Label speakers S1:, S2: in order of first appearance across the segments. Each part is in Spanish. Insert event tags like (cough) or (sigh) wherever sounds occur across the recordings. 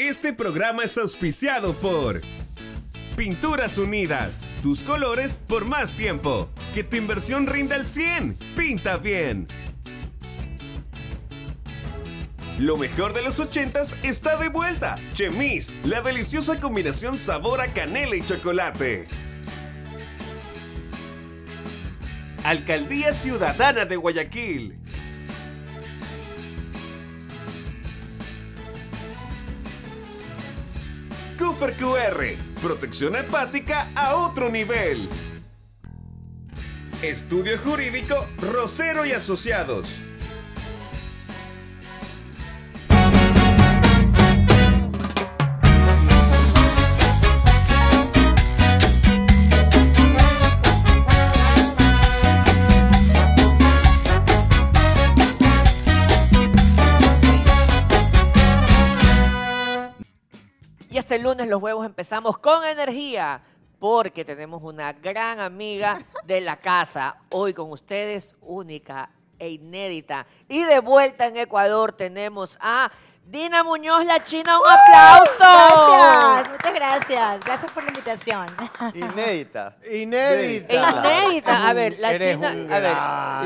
S1: Este programa es auspiciado por Pinturas Unidas, tus colores por más tiempo. Que tu inversión rinda al 100. Pinta bien. Lo mejor de los 80 está de vuelta.
S2: Chemis, la deliciosa combinación sabor a canela y chocolate. Alcaldía Ciudadana de Guayaquil. Cooper QR. Protección hepática a otro nivel. Estudio Jurídico Rosero y Asociados.
S3: Este lunes los huevos empezamos con energía porque tenemos una gran amiga de la casa. Hoy con ustedes, única e inédita. Y de vuelta en Ecuador tenemos a Dina Muñoz, la China, un ¡Uh! aplauso. Gracias,
S4: muchas gracias. Gracias por la invitación.
S5: Inédita. (laughs) Inédita.
S4: Inédita. la China, a ver,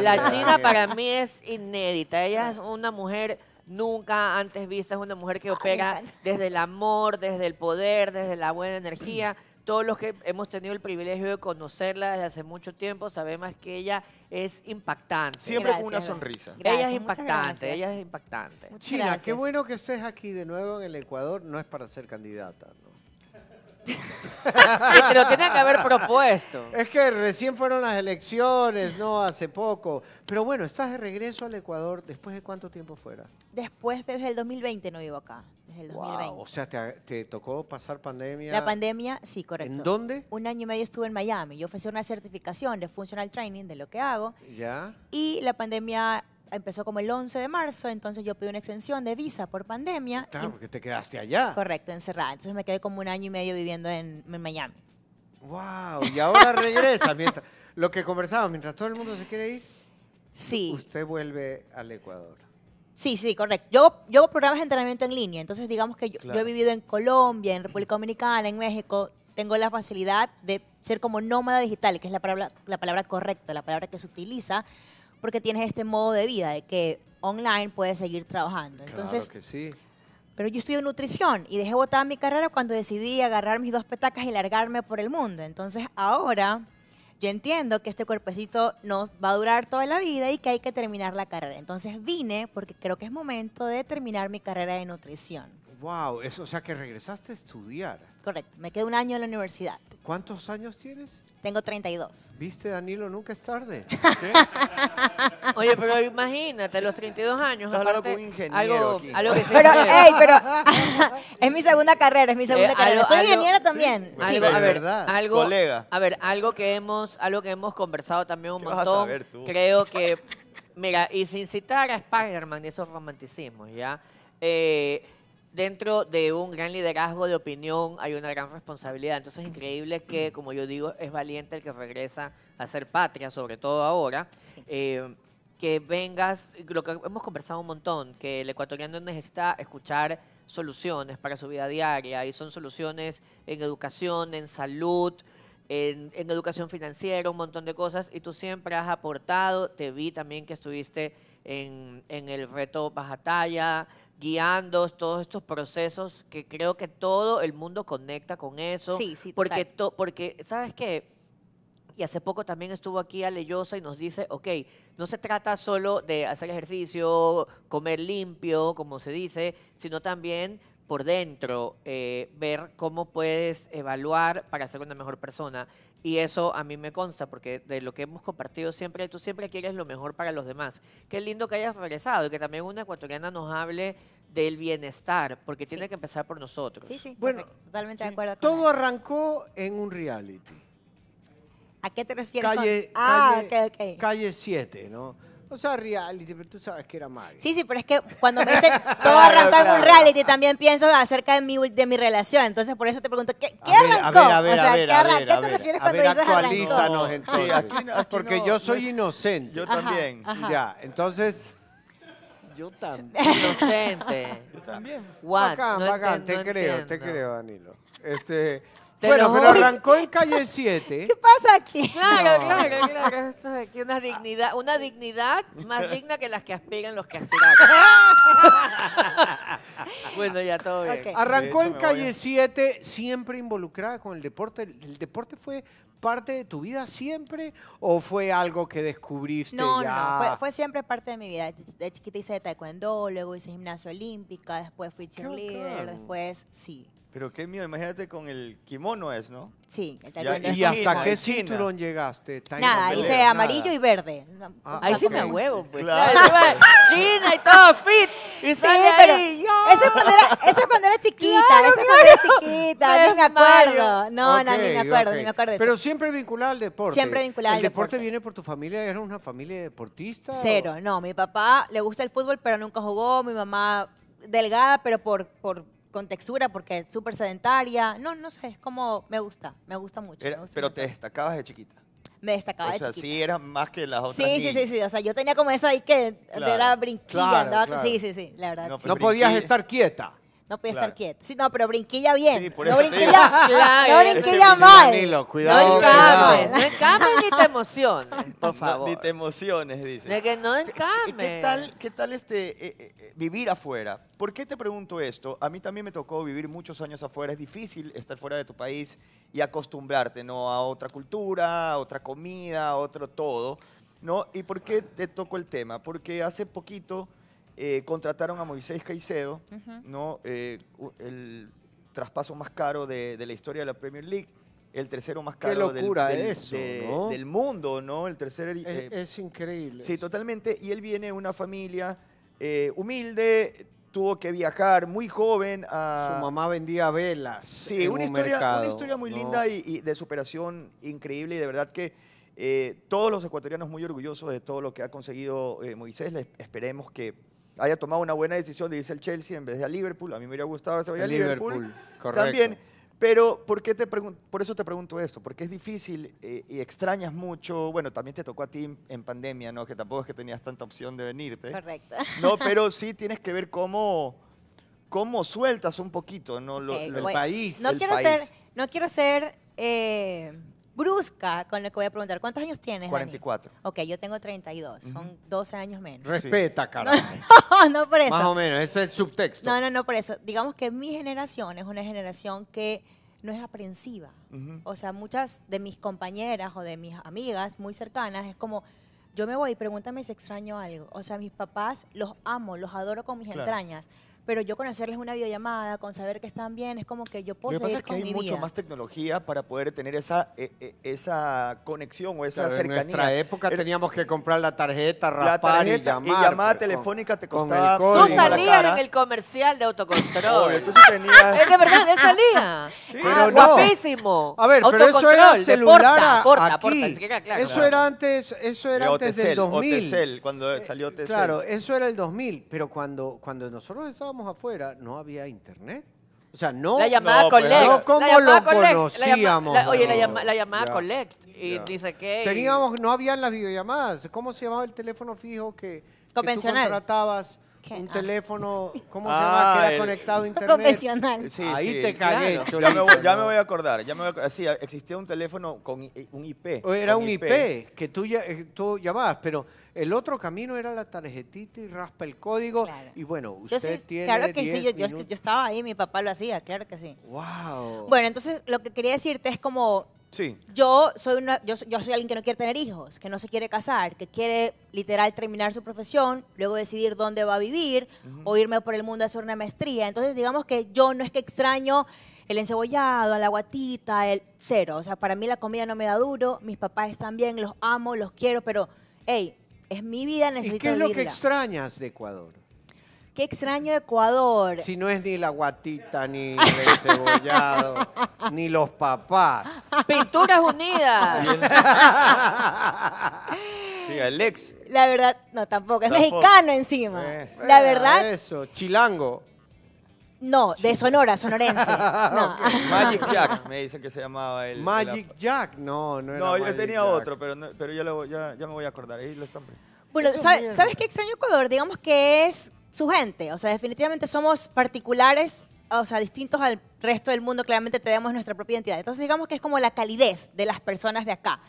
S4: la China
S6: para mí
S3: es inédita. Ella es una mujer nunca antes vista. Es una mujer que opera desde el amor, desde el poder, desde la buena (clears throat) energía. Todos los que hemos tenido el privilegio de conocerla desde hace mucho tiempo sabemos que ella es impactante. Siempre con una sonrisa. ella es impactante, ella es impactante. China, qué bueno
S6: que estés aquí de nuevo en el Ecuador. No es para ser candidata, ¿no?
S4: te (laughs) lo tenía que haber propuesto.
S6: Es que recién fueron las elecciones, ¿no? Hace poco. Pero bueno, estás de regreso
S4: al Ecuador. ¿Después de cuánto tiempo fuera? Después, desde el 2020 no vivo acá. Desde el 2020. Wow,
S6: o sea, te, tocó pasar pandemia. La pandemia,
S4: sí, correcto. ¿En dónde? Un año y medio estuve en Miami. Yo ofrecí una certificación de Functional Training, de lo que hago. Ya. Y la pandemia empezó como el 11 de marzo, entonces yo pedí una extensión de visa por pandemia. Claro, porque
S6: te quedaste allá. Correcto,
S4: encerrada. Entonces me quedé como un año y medio viviendo en, Miami. ¡Wow!
S6: Y ahora regresa. (laughs) lo que conversamos, mientras todo el mundo se quiere ir, sí. usted vuelve al Ecuador.
S4: Sí, sí, correcto. Yo, yo hago programas de entrenamiento en línea, entonces digamos que yo, he vivido en Colombia, en República Dominicana, en México, tengo la facilidad de ser como nómada digital, que es la la palabra correcta, la palabra que se utiliza porque tienes este modo de vida de que online puedes seguir trabajando. Entonces, claro que sí. Pero yo estudio nutrición y dejé botada mi carrera cuando decidí agarrar mis dos petacas y largarme por el mundo. Entonces ahora yo entiendo que este cuerpecito no va a durar toda la vida y que hay que terminar la carrera. Entonces vine porque creo que es momento de terminar mi carrera de nutrición. Wow, eso, o sea que regresaste a estudiar. Correcto, me quedé un año en la universidad. ¿Cuántos años tienes? Tengo 32. ¿Viste, Danilo? Nunca es tarde. (laughs) Oye, pero imagínate,
S3: los 32 años. Estás hablando con un ingeniero algo, que (laughs) Pero, hey, pero
S6: (laughs)
S4: es mi segunda carrera, es mi eh, segunda carrera. Soy ingeniera también. algo, a verdad. Algo, Colega.
S3: A ver, algo que hemos, algo que hemos conversado también un montón. a tú? Creo que, mira, y sin citar a Spider-Man y esos romanticismos, ¿ya? Eh, dentro de un gran liderazgo de opinión hay una gran responsabilidad. Entonces es increíble que, como yo digo, es valiente el que regresa a ser patria, sobre todo ahora. Eh, que vengas, lo que hemos conversado un montón, que el ecuatoriano necesita escuchar soluciones para su vida diaria y son soluciones en educación, en salud, en, educación financiera, un montón de cosas y tú siempre has aportado, te vi también que estuviste en, en el reto Bajatalla, guiando todos estos procesos que creo que todo el mundo conecta con eso. Sí, sí, porque, porque ¿sabes qué? Y hace poco también estuvo aquí Aleyosa y nos dice, ok, no se trata solo de hacer ejercicio, comer limpio, como se dice, sino también por dentro, eh, ver cómo puedes evaluar para ser una mejor persona. Y eso a mí me consta, porque de lo que hemos compartido siempre, tú siempre quieres lo mejor para los demás. Qué lindo que hayas regresado y que también una ecuatoriana nos hable del bienestar, porque tiene que empezar por nosotros. Sí, sí,
S4: bueno, totalmente
S6: de acuerdo. todo arrancó en un reality.
S4: ¿A qué te refieres?
S6: calle 7, ah, ¿no?
S4: O sea, reality, pero tú
S6: sabes que era malo.
S4: Sí, sí, pero es que cuando me dicen todo arrancó en un reality, también pienso acerca de mi, de mi relación. Entonces, por eso te pregunto, ¿qué, arrancó? A ver, a ver, o sea, a ver, ¿qué, ¿qué, te refieres cuando dices arrancó? Entonces,
S6: sí, porque yo soy inocente. Yo también. Ya, entonces... Yo también. (laughs) Inocente. Yo también. What? Bacán, no bacán, te creo, te creo, Danilo. Este bueno, pero arrancó en calle 7. (laughs) ¿Qué pasa
S3: aquí? Claro, claro, (laughs) claro. Esto aquí una dignidad, una dignidad más (laughs) digna que las que aspiran los que aspiran. bueno, ya todo bien. Arrancó
S6: en calle 7, siempre involucrada con el deporte. ¿El deporte fue parte de tu vida siempre o fue algo que descubriste? No, ya? no, fue, fue,
S4: siempre parte de mi vida. De chiquita hice taekwondo, luego hice gimnasio olímpica, después fui cheerleader, después
S5: sí. Pero qué mío, imagínate con el kimono es, ¿no? Sí, el ¿Y hasta qué
S4: cinturón
S6: llegaste? Nada, dice amarillo y verde.
S4: Ah, ahí sí me huevo, pues. Claro. China y todo fit. Y sí, pero ahí, eso, es cuando era, chiquita, claro, eso es cuando era chiquita, No me acuerdo. No, no, ni me acuerdo, ni me acuerdo de eso. Pero siempre vinculado al deporte. Siempre vinculado al deporte. ¿El
S6: deporte viene por tu familia? ¿Era una familia deportista? Cero,
S4: no. Mi papá le gusta el fútbol, pero nunca jugó. Mi mamá delgada, pero por con textura porque es súper sedentaria. No, no sé, es como, me gusta, me gusta mucho.
S5: pero te destacabas de chiquita.
S4: Me destacaba o sea, sí
S5: era más que las otras Sí, sí, sí, sí.
S4: O sea, yo tenía como eso ahí que era brinquilla. Sí, sí, sí, la verdad. no podías
S5: estar quieta.
S4: No puede estar quieto. Sí, no, pero brinquilla bien. Sí, por eso brinquilla, (laughs) no brinquilla mal. no encames,
S5: no encames ni te
S3: emociones,
S5: por favor. ni te emociones, dice. De
S3: que no encames.
S5: ¿Qué, tal, este, eh, eh, eh, vivir afuera? ¿Por qué te pregunto esto? A mí también me tocó vivir muchos años afuera. Es difícil estar fuera de tu país y acostumbrarte ¿no? a otra cultura, a otra comida, a otro todo. ¿no? ¿Y por qué te tocó el tema? Porque hace poquito eh, contrataron a Moisés Caicedo, ¿no? Eh, el traspaso más caro de, la historia de la Premier League, el tercero más caro del, mundo, ¿no? Eh, es, increíble. Sí, totalmente. Y él viene de una familia humilde, tuvo que viajar muy joven a... Su mamá vendía velas. Sí, una, historia, una historia muy linda y, de superación increíble y de verdad que todos los ecuatorianos muy orgullosos de todo lo que ha conseguido Moisés. esperemos que haya tomado una buena decisión de irse al Chelsea en vez de a Liverpool. A mí me hubiera gustado que se vaya a Liverpool, también. Pero ¿por, qué te por eso te pregunto esto, porque es difícil eh, y extrañas mucho, bueno, también te tocó a ti en pandemia, ¿no? Que tampoco es que tenías tanta opción de venirte. Correcto. No, (laughs) pero sí tienes que ver cómo, cómo sueltas un poquito, ¿no? el país. No
S4: quiero ser, eh, brusca con lo que voy a preguntar. ¿Cuántos años tienes? 44. Ok, yo tengo 32, son 12 años menos. Respeta, carajo. no, (laughs) no por eso. Más o menos,
S6: ese es el subtexto. No,
S4: no, no por eso. Digamos que mi generación es una generación que no es aprensiva. O sea, muchas de mis compañeras o de mis amigas muy cercanas es como, yo me voy, y pregúntame si extraño algo. O sea, mis papás los amo, los adoro con mis entrañas pero yo con hacerles una videollamada, con saber que están bien, es como que yo puedo Lo que pasa es que hay mucho más
S5: tecnología para poder tener esa, eh, eh, esa conexión o esa cercanía. En nuestra época teníamos que comprar la tarjeta, rapar la tarjeta, y llamar. Y llamada telefónica te costaba... Tú salías en
S3: el comercial de autocontrol. Obvio, tú
S5: sí tenías... es de verdad, él salía. (laughs) Sí, ah, guapísimo. A ver, pero eso era celular aquí. claro, eso claro. era
S6: antes, eso era antes del 2000.
S5: cuando salió Otecel. Claro,
S6: eso era el 2000, pero cuando, cuando nosotros estábamos afuera, no había internet. O sea, no, la llamada no, lo conocíamos. oye, la, llamada Collect. Y dice que... Teníamos, no habían las videollamadas. ¿Cómo se llamaba el teléfono fijo que, tú contratabas? Un ah. teléfono, ¿cómo se ah, llama? que era conectado a internet. Convencional.
S5: Ahí te cagué, ya, me voy, a acordar. Ya me voy a acordar. Sí, existía un teléfono con un IP. era un IP,
S6: que tú, eh, tú llamabas, pero el otro camino era la tarjetita y raspa el código. Y bueno, usted yo Claro que sí, yo,
S4: estaba ahí, mi papá lo hacía, claro que sí. ¡Wow! Bueno, entonces lo que quería decirte es como. Sí. Yo soy, yo, soy alguien que no quiere tener hijos, que no se quiere casar, que quiere literal terminar su profesión, luego decidir dónde va a vivir o irme por el mundo a hacer una maestría. Entonces, digamos que yo no es que extraño el encebollado, la guatita, el cero. O sea, para mí la comida no me da duro, mis papás están bien, los amo, los quiero, pero, hey, es mi vida, necesito ¿Y qué es lo que extrañas de Ecuador? Qué extraño de Ecuador. Si
S6: no es ni la guatita, ni el cebollado, (laughs) ni los papás.
S4: Pinturas Unidas.
S6: (laughs) Sí, Alex.
S4: La verdad, no, tampoco. Es mexicano encima. Eh, la verdad,
S5: Eso, chilango.
S4: No, de Sonora, sonorense. (laughs) Magic
S5: Jack, me dicen que se llamaba él. Magic Jack, no, no era. No, yo tenía otro, pero, pero ya, ya, me voy a acordar. Ahí lo Bueno, ¿sabes,
S4: ¿sabes qué extraño Ecuador? Digamos que es su gente. O sea, definitivamente somos particulares, o sea, distintos al resto del mundo. Claramente tenemos nuestra propia identidad. Entonces, digamos que es como la calidez de las personas de acá.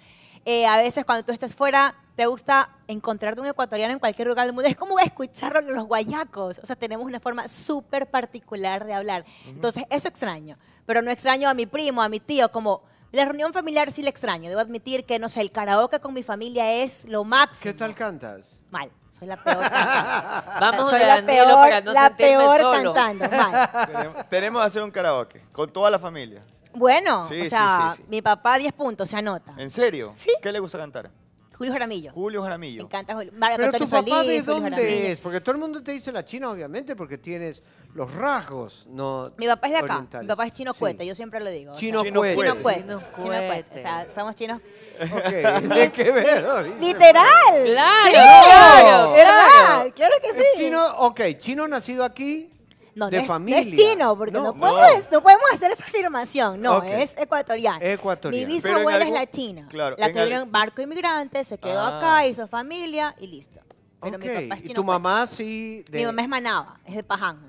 S4: Eh, a veces cuando tú estás fuera, te gusta encontrarte un ecuatoriano en cualquier lugar del mundo. Es como escucharlo en los guayacos. O sea, tenemos una forma súper particular de hablar. Entonces, eso extraño. Pero no extraño a mi primo, a mi tío, como... La reunión familiar sí la extraño. Debo admitir que, no sé, el karaoke con mi familia es lo máximo. ¿Qué tal cantas? Mal. Soy la peor (laughs)
S5: Vamos
S4: a la para la peor cantando.
S5: Tenemos que hacer un karaoke con toda la familia.
S4: Bueno, o sea, mi papá 10 puntos, se anota.
S5: ¿En serio? ¿Qué le gusta cantar? Julio Jaramillo. Julio Me
S4: encanta Julio. Pero tu papá de Jaramillo. dónde es?
S6: Porque todo el mundo te dice la China, obviamente, porque tienes los rasgos. No Mi papá es de acá. Mi papá es chino cuenta.
S4: yo siempre lo digo. Chino cuenta. Chino cuenta. Chino O sea, somos chinos.
S5: Ok,
S6: ¿de (laughs) qué ver? (laughs) ¡Literal! ¡Claro! ¡Claro!
S4: ¡Claro que sí! Chino,
S6: ok, chino nacido aquí, no, de no es, familia. es chino, porque no, podemos,
S4: podemos hacer esa afirmación. No, es ecuatoriano.
S6: Mi bisabuela es la china. Claro, la tuvieron
S4: barco inmigrante, se quedó ah. acá, hizo familia y listo. Pero mi papá es chino. ¿Y tu pues, mamá sí? Mi mamá es manaba, es de Paján.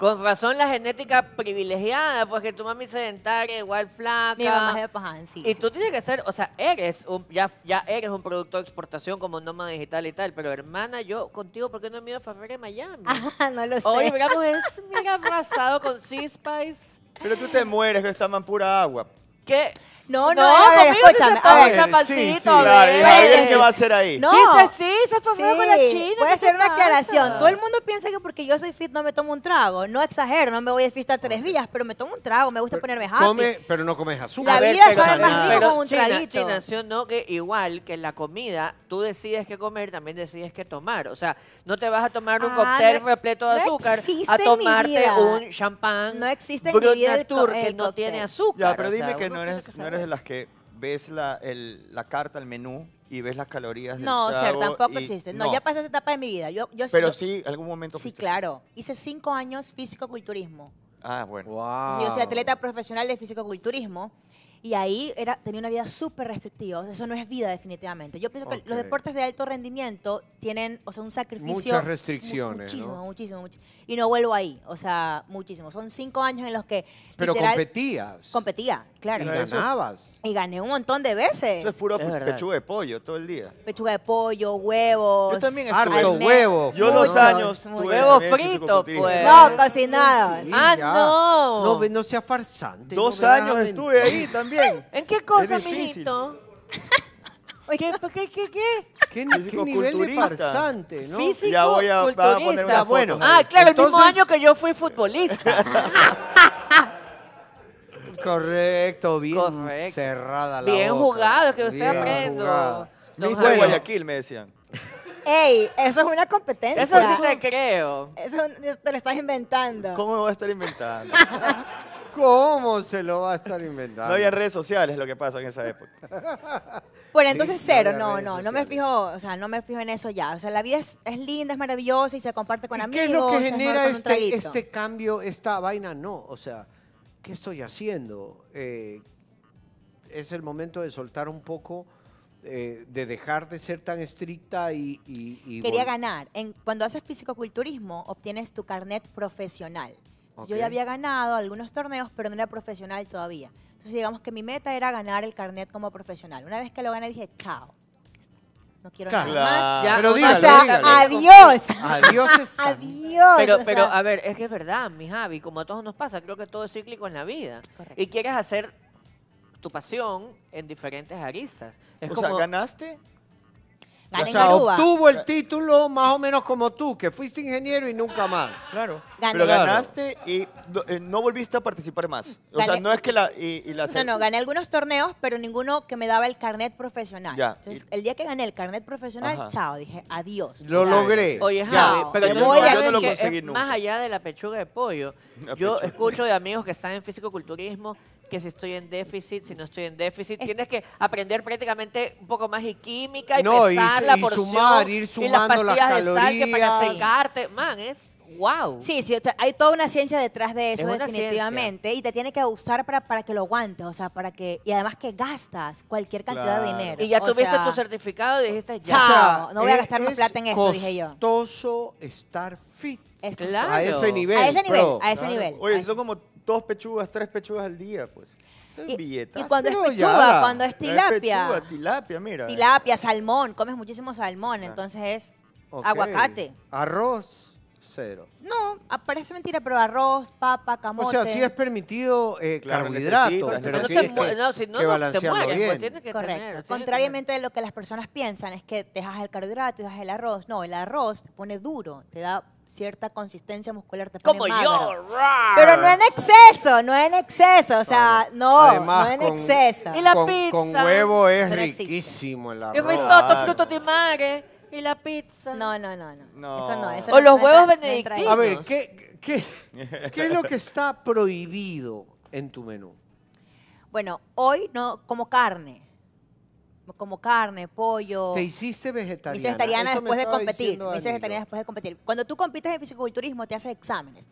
S6: Con razón
S3: la genética privilegiada, porque tu mami sedentaria, igual flaca. Mi mamá es de Y tú tienes que ser, o sea, eres un, ya, eres un producto de exportación como Noma digital y tal, pero hermana, yo contigo, ¿por qué no me iba a de Miami? (laughs) Ah,
S4: no lo sé. Oye, digamos,
S3: es mira, arrasado con Sea Spice.
S5: Pero tú te mueres, que estaban pura agua.
S3: ¿Qué? No, no, no
S4: Se sí, sí, Claro, alguien ¿Qué va a hacer ahí? No. Sí, se, sí, se fue con la china. Voy a hacer una aclaración. Todo el mundo piensa que porque yo soy fit no me tomo un trago. No exagero, no me voy de fiesta tres días, pero me tomo un trago, me gusta ponerme happy. Come, pero no comes azúcar. La vida sabe más
S3: rico con un china, traguito. China, no, que igual que la comida, tú decides qué comer, también decides qué tomar. O sea, no te vas a tomar un ah, cóctel repleto de azúcar a tomarte un
S4: champán. No existe en mi vida el, el, que no tiene azúcar.
S5: Ya, pero dime que no eres las que ves la, carta, el menú y ves las calorías del No, o sea, tampoco existe. No, ya
S4: pasó esa etapa de mi vida. Pero
S5: sí, algún momento. Sí,
S4: claro. Hice cinco años físico-culturismo.
S5: Ah, bueno. Wow. Yo soy atleta
S4: profesional de físico-culturismo. Y ahí era, tenía una vida súper restrictiva. eso no es vida definitivamente. Yo pienso que los deportes de alto rendimiento tienen, o sea, un sacrificio. Muchas restricciones. muchísimo, muchísimo, muchísimo, Y no vuelvo ahí. O sea, muchísimo. Son cinco años en los que. Pero literal,
S5: competías.
S4: Competía, claro. Y ganabas. Y gané un montón de veces. Eso es puro pechuga
S5: de pollo todo el día.
S4: Pechuga de pollo, huevos. Yo también huevo. Yo los años. Huevos fritos, pues. No, casi nada. ah, no. no.
S6: No sea farsante.
S4: Dos años estuve ahí también. ¿En qué cosa,
S3: mi hijito? (laughs) ¿Qué, qué, qué, qué? nivel de
S6: ¿no? Ya voy a- a poner una Bueno, ah,
S3: claro, el mismo año que yo fui futbolista. (laughs)
S5: Correcto, bien cerrada la Bien
S4: jugado, que usted
S5: aprendo. Guayaquil, me decían.
S4: Ey, eso es una competencia. Eso sí te
S5: creo.
S4: Eso te lo estás inventando. ¿Cómo me voy a estar inventando? (laughs) ¿Cómo se lo va a estar inventando? No había
S5: redes sociales lo que pasa en esa época.
S4: (laughs) Bueno, entonces cero, no, no, no, me fijo, o sea, no me fijo en eso ya. O sea, la vida es, linda, es maravillosa y se comparte con amigos. ¿Qué es lo que genera este, este, cambio, esta
S6: vaina? No, o sea, ¿qué estoy haciendo? Eh, es el momento de soltar un poco. Eh, de dejar de ser tan estricta y... Quería
S4: ganar. cuando haces físico-culturismo, obtienes tu carnet profesional. Yo ya había ganado algunos torneos, pero no era profesional todavía. Entonces digamos que mi meta era ganar el carnet como profesional. Una vez que lo gané dije, chao. No quiero nada más. pero o sea, adiós. Adiós. adiós. Pero, pero a
S3: ver, es que es verdad, mi Javi, como a todos nos pasa, creo que todo es cíclico en la vida. Y quieres hacer tu pasión en diferentes aristas. Es o como, sea, ganaste o sea, el eh.
S6: título
S5: más o menos como tú, que fuiste ingeniero y nunca más. Claro. Pero ganaste y eh, no, volviste a participar más. O sea, no es que la... no, no, gané
S4: algunos torneos, pero ninguno que me daba el carnet profesional. Entonces, el día que gané el carnet profesional, chao, dije adiós. Lo logré. Oye, pero Yo no lo nunca. Más allá de la pechuga de pollo,
S5: yo
S3: escucho de amigos que están en físico-culturismo que si estoy en déficit, si no estoy en déficit. Tienes que aprender prácticamente un poco más de química y no, pesar y, la y Sumar, ir sumando las pastillas de sal que para secarte. Man,
S4: es wow. Sí, sí, hay toda una ciencia detrás de eso, definitivamente. Y te tiene que gustar para, para que lo aguantes, o sea, para que. Y además que gastas cualquier cantidad de dinero. Y ya tuviste tu certificado y dijiste, ya. no voy a gastar más plata en esto, dije yo. Es
S6: costoso estar fit. A ese nivel. A ese nivel. A ese nivel.
S5: Oye, son como dos pechugas, tres pechugas al día, pues. Y, y, cuando es pechuga, cuando es tilapia. tilapia, mira. Eh. Tilapia,
S4: salmón, comes muchísimo salmón, ah. entonces es aguacate.
S5: Arroz, cero.
S4: No, ah, parece mentira, pero arroz, papa, camote. O sea, si es
S6: permitido eh, carbohidratos, pero si no, no te pues,
S4: bien. Correcto. Contrariamente de lo que las personas piensan, es que dejas el carbohidrato y dejas el arroz. No, el arroz te pone duro, te da cierta consistencia muscular te pone Como yo. Pero no en exceso, no en exceso, o sea, no, no en exceso. Y la pizza. con huevo es riquísimo el arroz. Y risotto, fruto de y la pizza. No, no, no, no, Eso no, O los huevos benedictinos. A ver, ¿qué,
S5: qué, (laughs)
S6: qué es lo que está prohibido en tu menú?
S4: Bueno, hoy no como carne como carne, pollo. Te hiciste
S6: vegetariana. vegetariana después de
S4: competir. vegetariana después de competir. Cuando tú compites en fisicoculturismo, te haces exámenes.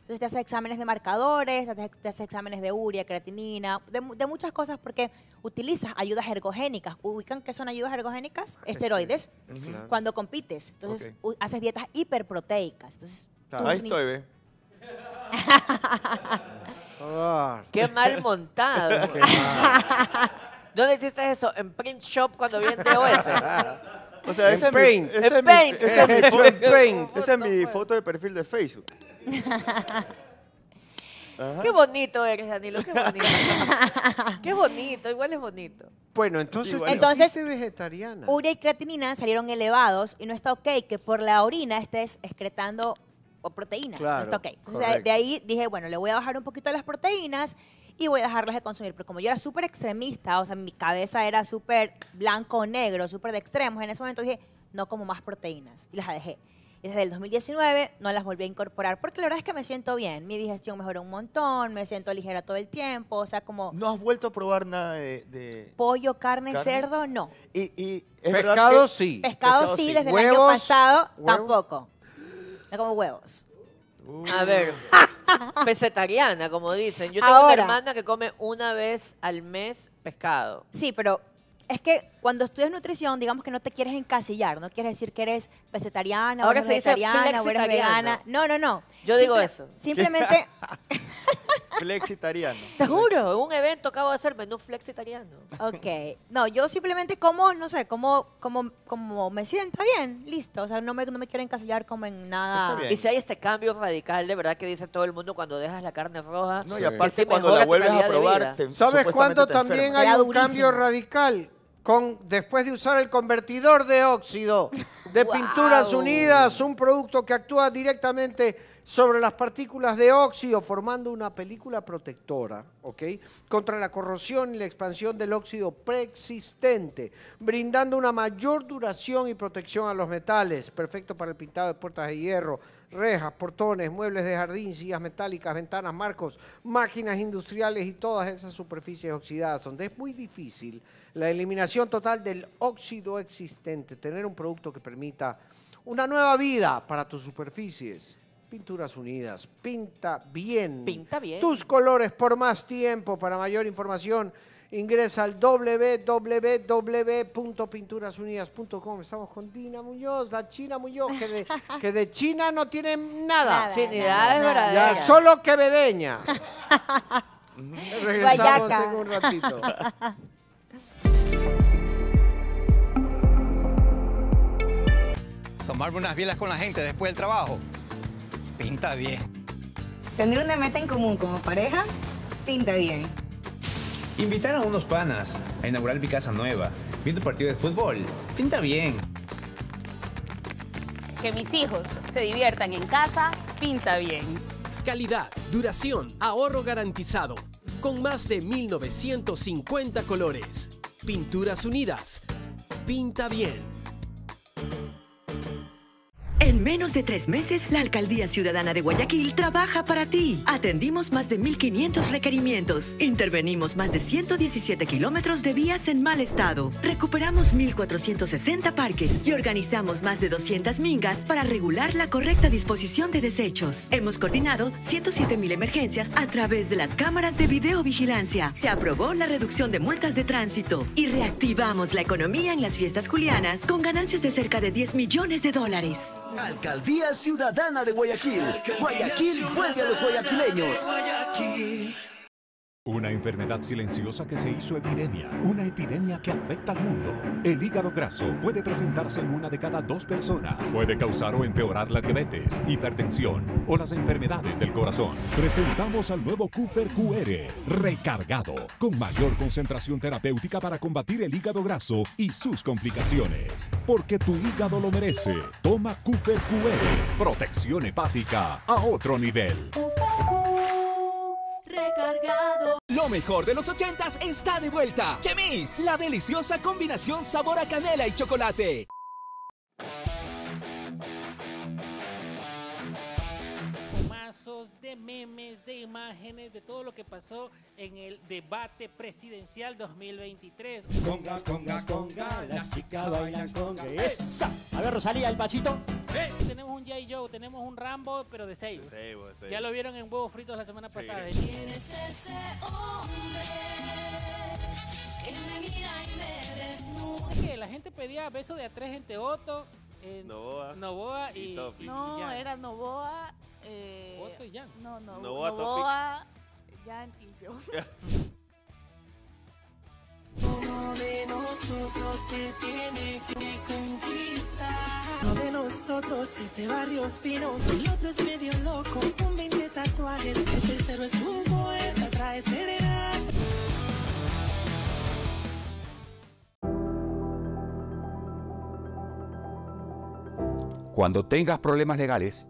S4: Entonces te haces exámenes de marcadores, te haces exámenes de urea, creatinina, de, muchas cosas porque utilizas ayudas ergogénicas. ¿Ubican qué son ayudas ergogénicas? Esteroides. Cuando compites. Entonces haces dietas hiperproteicas. Ahí estoy, ve.
S6: (laughs) Ah. Qué mal montado.
S3: ¿Dónde hiciste eso? En Print Shop cuando vi en DOS. (laughs)
S6: O sea, ese es mi, Paint. es Paint.
S3: Esa
S5: es mi foto de perfil de Facebook. (laughs) Qué
S4: bonito eres, Danilo, qué bonito. (laughs) qué bonito, igual es bonito.
S6: Bueno, entonces, Entonces- vegetariana.
S4: Urea y creatinina salieron elevados y no está ok que por la orina estés excretando o proteínas. no está ok. de- ahí dije, bueno, le voy a bajar un poquito las proteínas y voy a dejarlas de consumir. Pero como yo era súper extremista, o sea, mi cabeza era súper blanco o negro, súper de extremos, en ese momento dije, no como más proteínas y las dejé. Y desde el 2019 no las volví a incorporar porque la verdad es que me siento bien. Mi digestión mejoró un montón, me siento ligera todo el tiempo, o sea, como...
S5: ¿No has vuelto a probar nada de...?
S4: Pollo, carne, cerdo, no.
S5: ¿Y, y pescado sí? Pescado, sí, desde el año pasado
S4: tampoco. No como huevos.
S5: A ver. (laughs) Ah,
S4: Pesetariana,
S3: (laughs) como dicen. Yo tengo una hermana que come una vez al mes pescado.
S4: Sí, pero es que cuando estudias nutrición, digamos que no te quieres encasillar, no quieres decir que eres vegetariana, o eres vegetariana, o eres vegana. No, no, no.
S7: Yo digo eso. Simplemente.
S5: (laughs) flexitariano.
S4: Te juro, un evento acabo de hacer menú flexitariano. Ok. No, yo simplemente como, no sé, como, como, como me sienta bien, listo. O sea, no me, no me quiero encasillar como en nada. Y si
S3: hay este cambio radical, de verdad, que dice todo el mundo cuando dejas la carne roja. No, y aparte cuando la vuelves a probar, ¿sabes cuándo también hay un cambio
S6: radical? después de usar el convertidor de óxido de Pinturas Unidas, un producto que actúa directamente sobre las partículas de óxido, formando una película protectora, ¿ok? Contra la corrosión y la expansión del óxido preexistente, brindando una mayor duración y protección a los metales, perfecto para el pintado de puertas de hierro, rejas, portones, muebles de jardín, sillas metálicas, ventanas, marcos, máquinas industriales y todas esas superficies oxidadas, donde es muy difícil la eliminación total del óxido existente, tener un producto que permita una nueva vida para tus superficies. Pinturas Unidas, pinta bien. Pinta bien. Tus colores por más tiempo. Para mayor información, ingresa al www.pinturasunidas.com. Estamos con Dina Muñoz, la China Muñoz, que de, (laughs) que de China no tiene nada. Sin sí, solo quevedeña.
S4: (laughs) Regresamos en un ratito. (laughs)
S6: tomarme unas bielas con la gente después del trabajo, pinta bien.
S4: Tener una meta en común como pareja, pinta bien. Invitar a unos panas a
S5: inaugurar mi casa nueva, viendo partido de fútbol, pinta bien.
S4: Que mis hijos se diviertan en casa, pinta bien. Calidad,
S6: duración, ahorro garantizado. Con más de 1950 colores.
S7: Pinturas Unidas. Pinta bien. En menos de tres meses, la Alcaldía Ciudadana de Guayaquil trabaja para ti. Atendimos más de 1.500 requerimientos. Intervenimos más de 117 kilómetros de vías en mal estado. Recuperamos 1.460 parques y organizamos más de 200 mingas para regular la correcta disposición de desechos. Hemos coordinado 107.000 emergencias a través de las cámaras de videovigilancia. Se aprobó la reducción de multas de tránsito y reactivamos la economía en las fiestas julianas con ganancias de cerca de 10 millones de
S2: dólares. Alcaldía Ciudadana de Guayaquil. Guayaquil vuelve a los guayaquileños. Una enfermedad silenciosa que se hizo epidemia, una epidemia que afecta al mundo. El hígado graso puede presentarse en una de cada dos personas. Puede causar o empeorar la diabetes, hipertensión o las enfermedades del corazón. Presentamos al nuevo Kufer QR, recargado, con mayor concentración terapéutica para combatir el hígado graso y sus complicaciones. Porque tu hígado lo merece. Toma Kufer QR, protección hepática a otro nivel. Lo mejor de los ochentas está de vuelta. Chemis, la deliciosa combinación sabor a canela y chocolate.
S3: memes, de imágenes, de todo lo que pasó en el debate presidencial 2023. Conga, conga, conga, las chicas bailan conga. ¡Esa! A ver, Rosalía, el pasito. Tenemos un J. Joe, tenemos un Rambo, pero de seis. Ya lo vieron en Huevos Fritos la semana pasada. ¿Quién
S7: ese hombre me mira
S3: y me la gente pedía besos de a tres gente Otto. En eh,
S1: Novoa, y, No, era
S5: Novoa eh, No, y Jan? No, no.
S1: Novoa,
S3: Novoa
S5: Jan y yo. (laughs)
S3: Uno de nosotros se tiene que conquistar. Uno de
S4: nosotros es de barrio fino, el otro es medio loco, con 20 tatuajes. El tercero es un poeta, trae serenata.
S2: Cuando tengas problemas legales,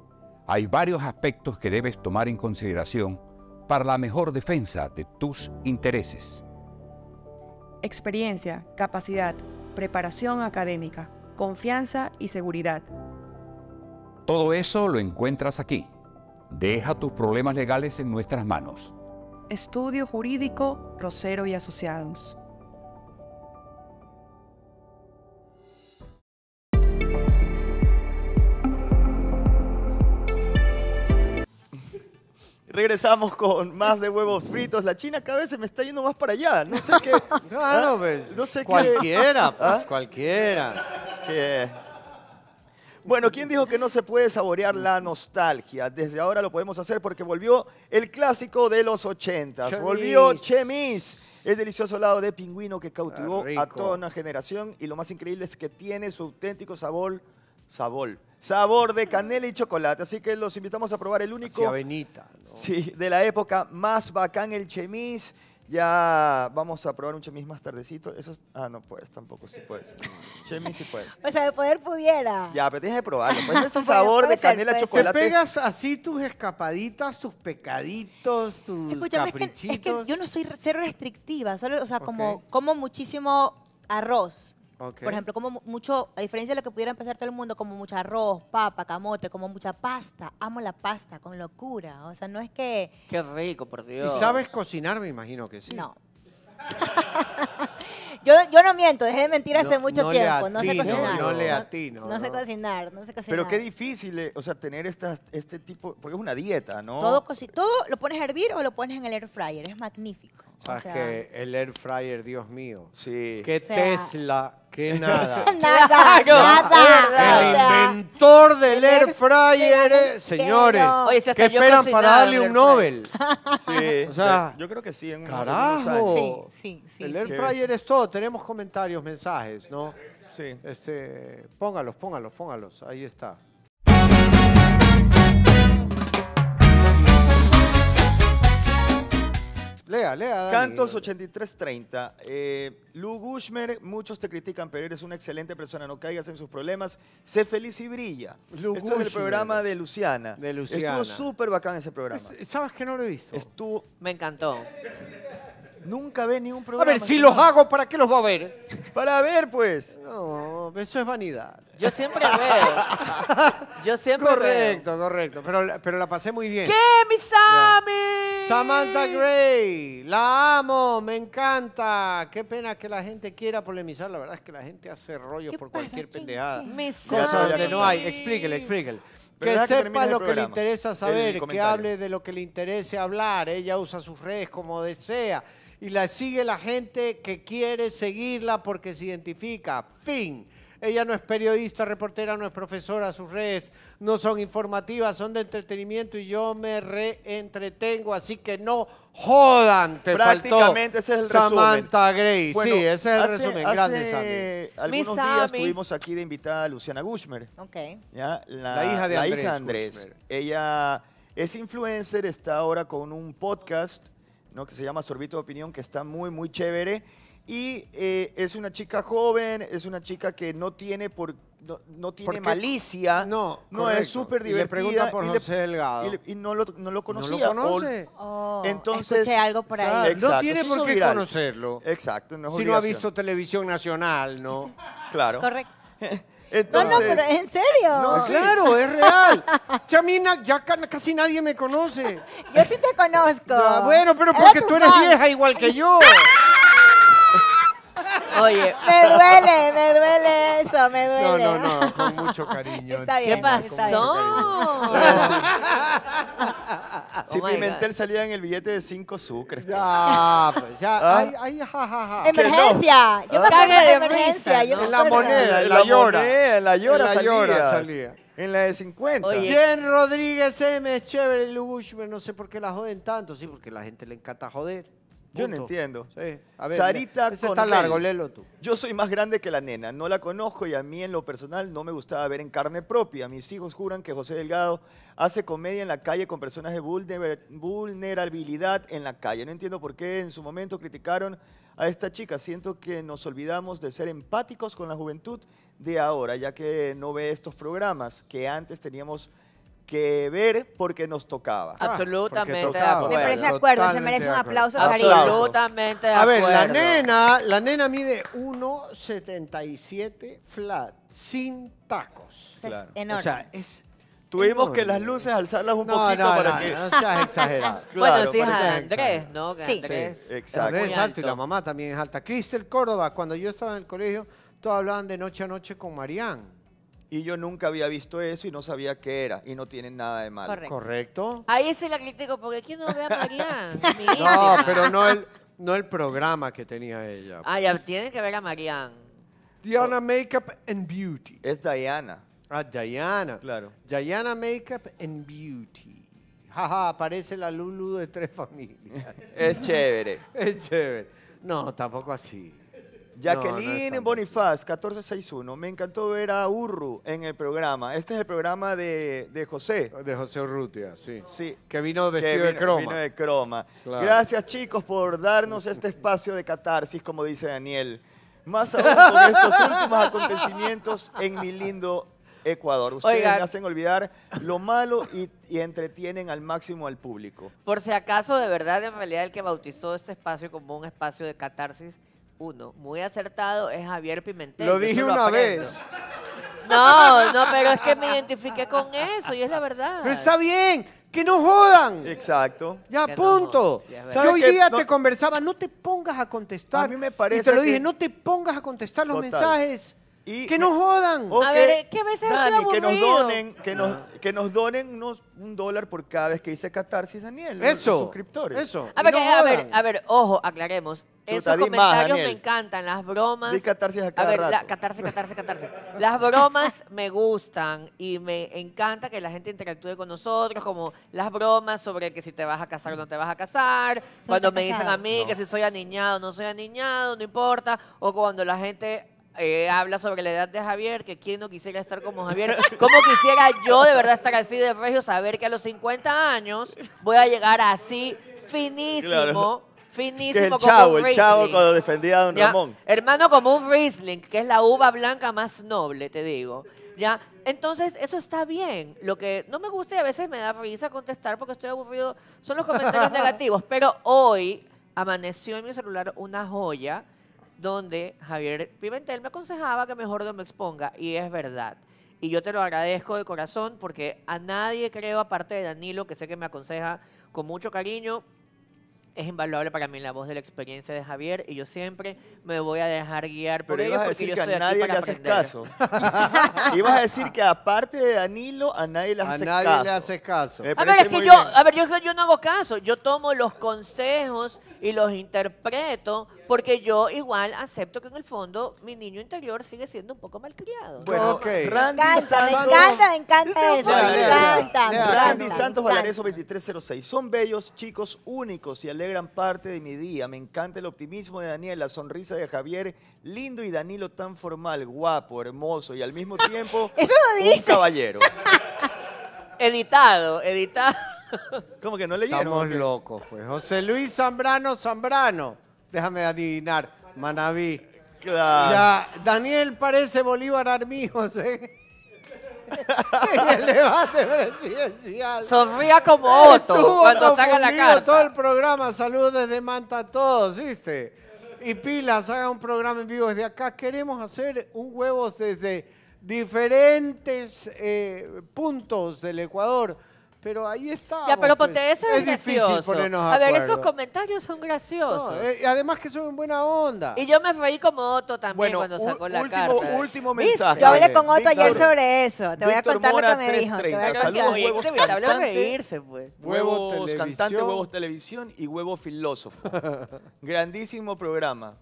S2: hay varios aspectos que debes tomar en consideración para la mejor defensa de tus intereses.
S4: Experiencia, capacidad, preparación académica, confianza y seguridad.
S2: Todo eso lo encuentras aquí. Deja tus problemas legales en nuestras manos.
S4: Estudio Jurídico Rosero y Asociados.
S5: Regresamos con más de huevos fritos. La China cada vez se me está yendo más para allá. No sé qué. (laughs) Ah, pues, no sé cualquiera, qué. Cualquiera, pues, ah. cualquiera. Bueno, ¿quién dijo que no se puede saborear la nostalgia? Desde ahora lo podemos hacer porque volvió el clásico de los ochentas. Volvió Chemis, el delicioso helado de pingüino que cautivó ah, a toda una generación. Y lo más increíble es que tiene su auténtico sabor, sabor sabor de canela y chocolate. Así que los invitamos a probar el único... Avenita, Sí, de la época más bacán, el chemis. Ya vamos a probar un chemis más tardecito. Eso ah, no puedes, tampoco sí puedes. (laughs) chemis sí puedes.
S4: O sea, de poder pudiera.
S5: Ya, pero tienes que probarlo.
S4: Pues (laughs) ese sabor de canela, y chocolate. Te pegas así tus escapaditas, tus pecaditos, tus Escúchame, Es que, yo no soy ser restrictiva. Solo, o sea, como como muchísimo arroz. Por ejemplo, como mucho, a diferencia de lo que pudiera empezar todo el mundo, como mucho arroz, papa, camote, como mucha pasta. Amo la pasta con locura. O sea, no es que...
S5: Qué
S6: rico, por Dios. Si sabes cocinar, me imagino que sí. No.
S4: (laughs) yo, no miento, dejé de mentir hace mucho tiempo. no sé cocinar. No, sé cocinar, no sé cocinar. Pero qué
S5: difícil, eh, o sea, tener estas, este tipo, porque es una dieta, ¿no? Todo,
S4: todo lo pones a hervir o lo pones en el air fryer, es magnífico. O que
S5: el air fryer, Dios mío. Sí.
S6: Qué Tesla, qué (laughs) nada.
S4: nada, nada. El
S6: inventor del air fryer, eh, señores, que esperan para darle un Nobel.
S5: (laughs) sí. yo creo que sí. carajo. El air fryer
S6: es todo. Tenemos comentarios, mensajes, ¿no? Sí. Este, póngalos, póngalos, póngalos. Ahí está.
S5: Lea, lea. Cantos 8330. Eh, Lu Gushmer, muchos te critican, pero eres una excelente persona. No caigas en sus problemas. Sé feliz y brilla. Estuvo Esto es el programa de Luciana. De Luciana. Estuvo súper bacán ese programa. ¿Sabes que no lo he visto?
S6: Estuvo Me encantó. Nunca ve ningún
S3: programa. A ver, si los
S5: hago, ¿para qué los va a
S6: ver? Para ver, pues. No, eso es vanidad. Yo siempre
S5: veo.
S6: (laughs) Yo siempre correcto, veo. Correcto, correcto. Pero, la pasé muy bien. ¿Qué, mi Samantha Gray. La amo, me encanta. Qué pena que la gente quiera polemizar. La verdad es que la gente hace rollo por cualquier pendejada. Mi no hay. Explíquele, explíquele. Que sepa lo que le interesa saber, que hable de lo que le interese hablar. Ella usa sus redes como desea y la sigue la gente que quiere seguirla porque se identifica. Fin. Ella no es periodista, reportera, no es profesora, sus redes no son informativas, son de entretenimiento y yo me reentretengo, así que no
S5: jodan, te Prácticamente es el Samantha resumen. Gray, sí, ese es el resumen, hace Algunos días tuvimos aquí de invitada a Luciana Gushmer, okay. La, hija de la Andrés. Hija Andrés. Ella es influencer, está ahora con un podcast que se llama Sorbito de Opinión, que está muy, muy chévere. Y eh, es una chica joven, es una chica que no tiene por no, tiene malicia. No, no es súper divertida. Y le pregunta por y José Delgado. Y, no, lo, no, lo, conocía. No lo conoce.
S6: Oh,
S4: entonces, algo por
S5: ahí. Exacto, no tiene por qué
S6: conocerlo.
S5: Exacto. si no ha visto
S6: televisión nacional, ¿no? Claro.
S4: Correcto. (laughs)
S6: Entonces, no, no, pero en
S4: serio. No, ah,
S6: claro, es real. Chamina, (laughs) ya casi nadie me conoce. Yo sí te
S4: conozco. bueno, pero porque tú eres vieja igual que yo. (laughs) Oye. Me duele, me duele eso, me duele. No, no, no,
S7: con mucho cariño.
S4: Está bien. ¿Qué
S5: pasó? Si oh Pimentel salía en el billete de 5 sucres. Ah, pues ya. Pues, ah.
S6: Ay, ay, ja. Emergencia. Yo me ah. acuerdo de emergencia. En la moneda, en
S5: la llora. En la llora salía. En la de 50. Oye. Jen
S6: Rodríguez M. Es chévere, No sé por qué la joden tanto.
S5: Sí, porque la gente le encanta joder. Yo no entiendo. Sarita está largo, léelo tú. Yo soy más grande que la nena, no la conozco y a mí en lo personal no me gustaba ver en carne propia. Mis hijos juran que José Delgado hace comedia en la calle con personas de vulnerabilidad en la calle. No entiendo por qué en su momento criticaron a esta chica. Siento que nos olvidamos de ser empáticos con la juventud de ahora, ya que no ve estos programas que antes teníamos que ver porque nos tocaba. Ah, Absolutamente de acuerdo. Me parece de acuerdo, se merece un aplauso, Sarita. Absolutamente
S4: de acuerdo. A ver, la nena,
S5: la nena mide
S6: 1.77 flat, sin tacos. O sea, es enorme. O sea, Tuvimos que las
S5: luces alzarlas un poquito no, para que... No seas exagerado. (laughs) bueno,
S6: sí, es Andrés, ¿no? Sí, exacto. Andrés es alto y la mamá también es alta. Cristel Córdoba, cuando
S5: yo estaba en el colegio, todos hablaban de noche a noche con Marianne. Y yo nunca había visto eso y no sabía qué era. Y no tienen nada de malo. Correcto.
S3: Ahí se la critico porque ¿quién no ve a Marianne (laughs) no, pero
S6: no
S5: el, no el programa que tenía ella.
S6: Ah, ya tiene que ver a Marianne. Diana Makeup and Beauty. Es Diana. Ah, Diana. Claro. Diana Makeup and Beauty. Jaja, aparece la Lulu de tres (laughs) familias. es chévere. Es chévere. No, tampoco así. Jacqueline
S5: Bonifaz, 1461. Me encantó ver a Urru en el programa. Este es el programa de, de José. De José Urrutia, sí. sí. Que vino vestido de croma. Vino de croma. Gracias, chicos, por darnos este espacio de catarsis, como dice Daniel. Más aún con estos (laughs) últimos acontecimientos en mi lindo Ecuador. Ustedes me hacen olvidar lo malo y, y, entretienen al máximo al público.
S3: Por si acaso, de verdad, en realidad, el que bautizó este espacio como un espacio de catarsis uno. Muy acertado es Javier Pimentel. Lo dije una vez. No, no, pero es que me identifiqué con eso y es la verdad. Pero
S6: está
S5: bien. Que no jodan. Exacto. Ya,
S6: punto. Yo hoy día te conversaba, no te pongas a contestar. A mí me parece. Y te lo dije, no te
S5: pongas a contestar los mensajes. que no nos jodan. a ver, ¿qué veces nos donen, que nos, ah. que nos donen un dólar por cada vez que hice Catarsis Daniel. Eso. suscriptores. Eso. A ver, a ver,
S3: a ver, ojo, aclaremos. Esos comentarios me encantan, las bromas. Di catarsis a a ver, catarse, catarse, catarse. las bromas me gustan y me encanta que la gente interactúe con nosotros, como las bromas sobre que si te vas a casar o no te vas a casar, cuando me dicen a mí que si soy aniñado o no soy aniñado, no importa, o cuando la gente eh, habla sobre la edad de Javier, que quién no quisiera estar como Javier. (laughs) Como quisiera yo de verdad estar así de regio, saber que a los 50 años voy a llegar así finísimo? Finísimo el chavo, el chavo cuando
S5: defendía a Don Ramón.
S3: Hermano, como un Riesling, que es la uva blanca más noble, te digo. ¿Ya? Entonces, eso está bien. Lo que no me gusta y a veces me da risa contestar porque estoy aburrido son los comentarios (laughs) negativos. Pero hoy amaneció en mi celular una joya donde Javier Pimentel me aconsejaba que mejor no me exponga. Y es verdad. Y yo te lo agradezco de corazón porque a nadie creo, aparte de Danilo, que sé que me aconseja con mucho cariño, es invaluable para mí la voz de la experiencia de Javier y yo siempre me voy a dejar
S5: guiar por Pero porque yo soy a nadie aquí para le haces caso. (laughs) ibas a decir que aparte de Danilo, a nadie le haces caso. nadie le haces caso. A ver, es que yo, a
S3: ver, yo no hago caso. Yo tomo los consejos y los interpreto, porque yo igual acepto que en el fondo mi niño interior sigue siendo un poco malcriado.
S5: Bueno, ok. me encanta, Me encanta, encanta eso. Me encanta. Randy, Santos Valareso 2306. Son bellos, chicos únicos y alegran parte de mi día. Me encanta el optimismo de Daniel, la sonrisa de Javier, lindo y Danilo tan formal, guapo, hermoso y al mismo tiempo (laughs) un caballero. (laughs)
S3: editado, editado.
S6: (laughs) ¿Cómo
S5: que no leyeron? Estamos locos,
S6: pues. José Luis Zambrano Zambrano. Déjame adivinar. Manaví. Claro. Daniel parece Bolívar Armijo. ¿eh? (laughs) el debate
S3: presidencial. Sonría como Otto cuando saca la carta. todo
S6: el programa. Saludos desde Manta a todos, ¿viste? Y pilas, haga un programa en vivo desde acá. Queremos hacer un huevos desde diferentes eh, puntos del Ecuador pero ahí está. Ya, pero ponte, pues. eso es, difícil gracioso. A, a ver, esos
S3: comentarios son graciosos. Eh,
S6: además que son buena onda. Y
S3: yo me reí como Otto también cuando sacó la último, carta. Último mensaje. Yo hablé con Otto ayer sobre eso. Te voy a contar lo que me dijo. Te voy Saludos, huevos
S5: pues. Huevos cantante, huevos televisión y huevos filósofo. (laughs) Grandísimo programa.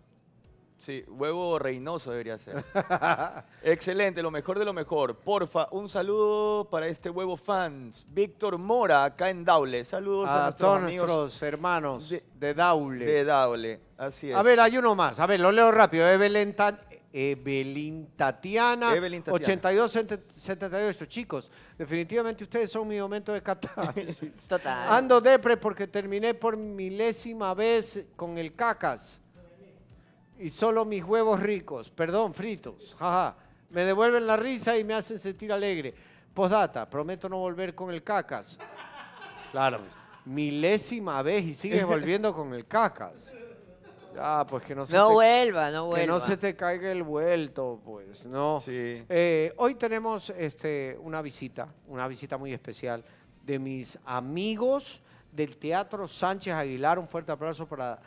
S5: Sí, huevo reinoso debería ser. (laughs) Excelente, lo mejor de lo mejor. Porfa, un saludo para este huevo fans, Víctor Mora, acá en Daule. Saludos a, nuestros todos nuestros hermanos de, Daule. De Daule, así es. A ver, hay
S6: uno más. A ver, lo leo rápido. Evelyn, Tatiana, Chicos, definitivamente ustedes son mi momento de catar. (laughs) Total. Ando depre porque terminé por milésima vez con el cacas y solo mis huevos ricos, perdón, fritos, jaja, me devuelven la risa y me hacen sentir alegre. Postdata, prometo no volver con el cacas. Claro, milésima vez y sigues (laughs) volviendo con el cacas. Ah, pues que no se No vuelva, no vuelva. Que no se te caiga el vuelto, pues, ¿no? Sí. Eh, hoy tenemos este, una visita, una visita muy especial de mis amigos del Teatro Sánchez Aguilar. Un fuerte aplauso para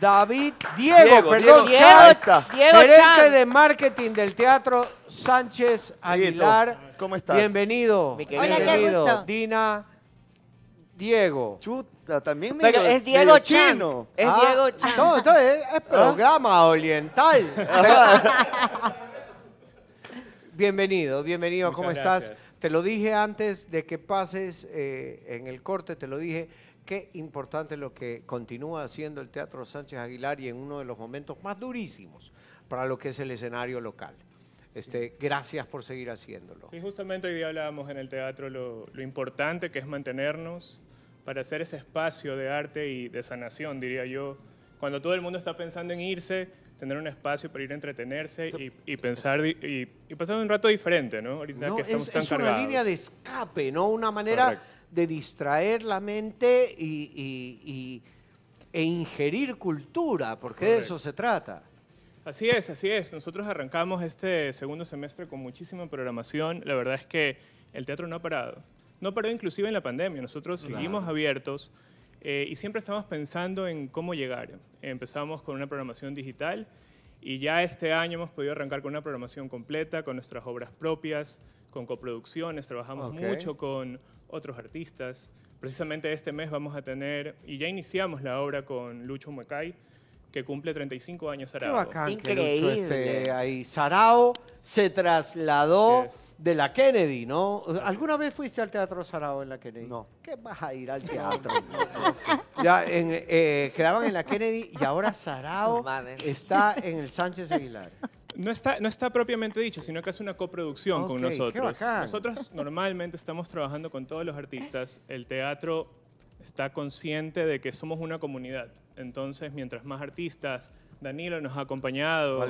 S6: David, Diego, perdón, Diego, Chan, gerente de marketing del Teatro Sánchez Aguilar. ¿Cómo estás? Bienvenido.
S5: Hola, qué gusto. Dina, Diego. Chuta, también me Pero
S6: es Diego Chan. Es ah, Diego Chan. No, entonces es, ¿Ah? programa oriental. (laughs) bienvenido, bienvenido. ¿Cómo estás? Te lo dije antes de que pases eh, en el corte, te lo dije Qué importante lo que continúa haciendo el Teatro Sánchez Aguilar y en uno de los momentos más durísimos para lo que es el escenario local. Este, Gracias por seguir haciéndolo.
S1: Sí, justamente hoy día hablábamos en el teatro lo, importante que es mantenernos para hacer ese espacio de arte y de sanación, diría yo. Cuando todo el mundo está pensando en irse, tener un espacio para ir a entretenerse y, pensar y, pasar un rato diferente, ¿no? Ahorita que estamos tan cargados. Es una línea de
S6: escape,
S1: ¿no? Una manera
S6: de distraer la mente y,
S1: e ingerir cultura, porque de eso se trata. Así es, así es. Nosotros arrancamos este segundo semestre con muchísima programación. La verdad es que el teatro no ha parado. No paró inclusive en la pandemia. Nosotros seguimos abiertos eh, y siempre estamos pensando en cómo llegar. Empezamos con una programación digital y ya este año hemos podido arrancar con una programación completa, con nuestras obras propias, con coproducciones, trabajamos mucho con otros artistas. Precisamente este mes vamos a tener, y ya iniciamos la obra con Lucho Muecay, que cumple 35 años Sarao. Qué bacán Increíble. Que
S6: ahí. Sarao se trasladó de la Kennedy, ¿no? ¿Alguna vez fuiste al Teatro Sarao en la Kennedy? No. ¿Qué vas a ir al teatro? ya eh, quedaban en la Kennedy y ahora Sarao está en el
S1: Sánchez Aguilar. No está, no está propiamente dicho, sino que es una coproducción con nosotros. nosotros normalmente estamos trabajando con todos los artistas. El teatro está consciente de que somos una comunidad. Entonces, mientras más artistas, Danilo nos ha acompañado.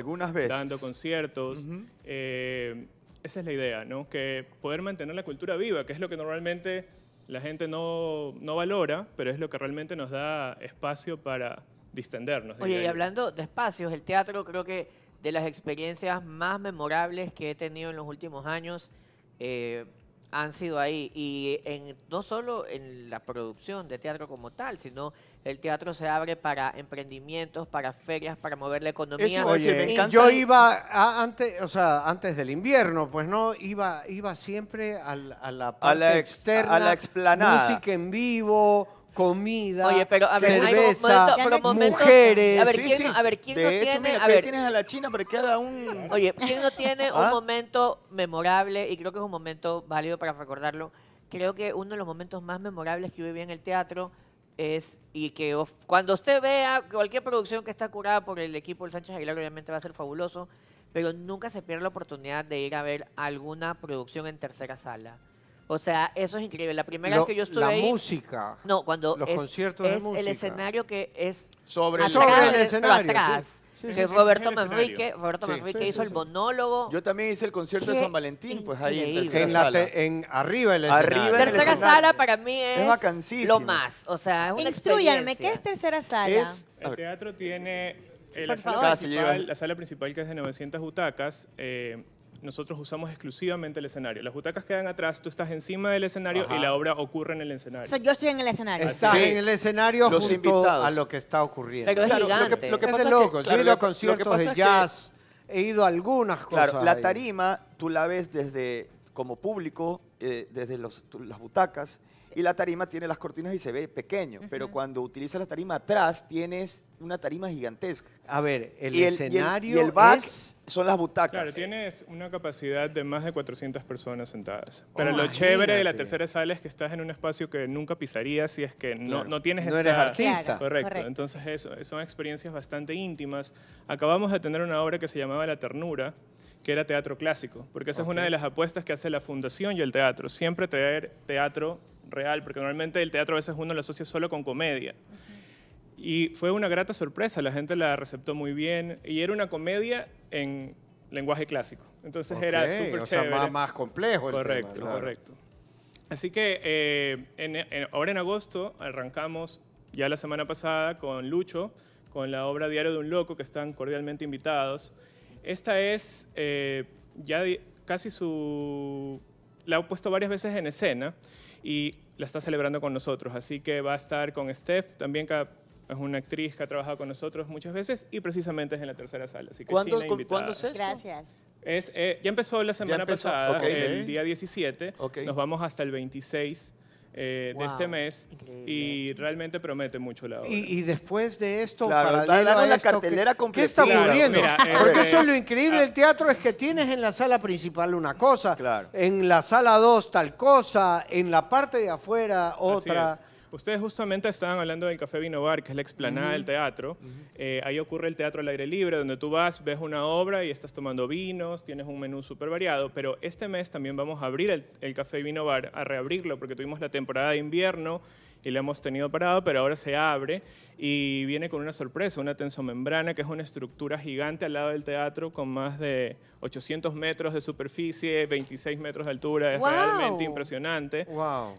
S1: Dando conciertos. Eh, esa es la idea, ¿no? Que poder mantener la cultura viva, que es lo que normalmente la gente no, valora, pero es lo que realmente nos da espacio para distendernos. Oye, y
S3: hablando de espacios, el teatro creo que de las experiencias más memorables que he tenido en los últimos años, eh, han sido ahí. Y en, no solo en la producción de teatro como tal, sino el teatro se abre para emprendimientos, para ferias, para mover la economía. Yo
S6: iba antes, o sea, antes del invierno, pues no, iba, iba siempre a, a la parte externa, a la explanada. música en vivo, comida, Oye, pero a ver, cerveza, mujeres. A ver, ¿quién, no tiene? a ver,
S5: la China, pero un. Oye, ¿quién no tiene un ¿Ah?
S3: momento memorable? Y creo que es un momento válido para recordarlo. Creo que uno de los momentos más memorables que yo viví en el teatro es y que cuando usted vea cualquier producción que está curada por el equipo del Sánchez Aguilar, obviamente va a ser fabuloso, pero nunca se pierde la oportunidad de ir a ver alguna producción en tercera sala. O sea, eso es increíble. La primera vez que yo estuve la ahí... La música. No, cuando los conciertos es de música. el escenario que es... Sobre, sobre el escenario. Atrás. que fue Roberto Manrique, Roberto Manrique hizo el monólogo.
S5: Yo también hice el concierto de San Valentín, pues ahí en tercera la sala. En,
S1: arriba el escenario. Arriba tercera el escenario. sala para mí es, es lo más. O sea, es una Instruyanme, ¿qué
S4: es tercera sala? Es, el
S1: teatro tiene la, sala principal, la sala principal que es de 900 butacas, eh, nosotros usamos exclusivamente el escenario. Las butacas quedan atrás, tú estás encima del escenario y la obra ocurre en el escenario. O sea,
S4: yo estoy en el escenario. Está en el escenario Los
S1: junto a
S6: lo que está ocurriendo.
S1: lo que, lo que pasa es loco. Que, yo he ido a conciertos de jazz,
S6: he
S5: ido a algunas cosas. la tarima tú la ves desde como público, eh, desde las butacas, y la tarima tiene las cortinas y se ve pequeño, pero cuando utilizas la tarima atrás tienes una tarima gigantesca. A ver, el, escenario y el, y back son las butacas. Claro,
S1: tienes una capacidad de más de 400 personas sentadas. Oh, pero lo chévere de la tercera sala es que estás en un espacio que nunca pisarías si es que no, no tienes No esta... eres artista. Correcto. Entonces eso, son experiencias bastante íntimas. Acabamos de tener una obra que se llamaba La ternura que era teatro clásico, porque esa es una de las apuestas que hace la fundación y el teatro, siempre traer teatro real, porque normalmente el teatro a veces uno lo asocia solo con comedia. Y fue una grata sorpresa, la gente la receptó muy bien y era una comedia en lenguaje clásico. Entonces era súper o sea, Más, complejo. correcto, correcto. Así que eh, ahora en agosto arrancamos ya la semana pasada con Lucho, con la obra Diario de un Loco, que están cordialmente invitados. Esta es eh, ya casi su la he puesto varias veces en escena y la está celebrando con nosotros. Así que va a estar con Steph, también que es una actriz que ha trabajado con nosotros muchas veces y precisamente es en la tercera sala. Así que ¿Cuándo, es esto?
S4: Gracias.
S1: Eh, ya empezó la semana pasada, el día 17. Nos vamos hasta el 26 eh, de este mes y realmente promete mucho la obra. Y, después de esto, claro, la cartelera completa. ¿Qué está ocurriendo? (laughs) Porque eh, eso es lo
S6: increíble del ah. teatro, es que tienes en la sala principal una cosa, en la sala 2 tal cosa, en la parte de afuera otra.
S1: Ustedes justamente estaban hablando del Café Vino Bar, que es la explanada del teatro. Eh, ahí ocurre el teatro al aire libre, donde tú vas, ves una obra y estás tomando vinos, tienes un menú súper variado. Pero este mes también vamos a abrir el, el Café Vino Bar, a reabrirlo, porque tuvimos la temporada de invierno y la hemos tenido parado pero ahora se abre y viene con una sorpresa, una tensomembrana, que es una estructura gigante al lado del teatro con más de 800 metros de superficie, 26 metros de altura, es realmente impresionante.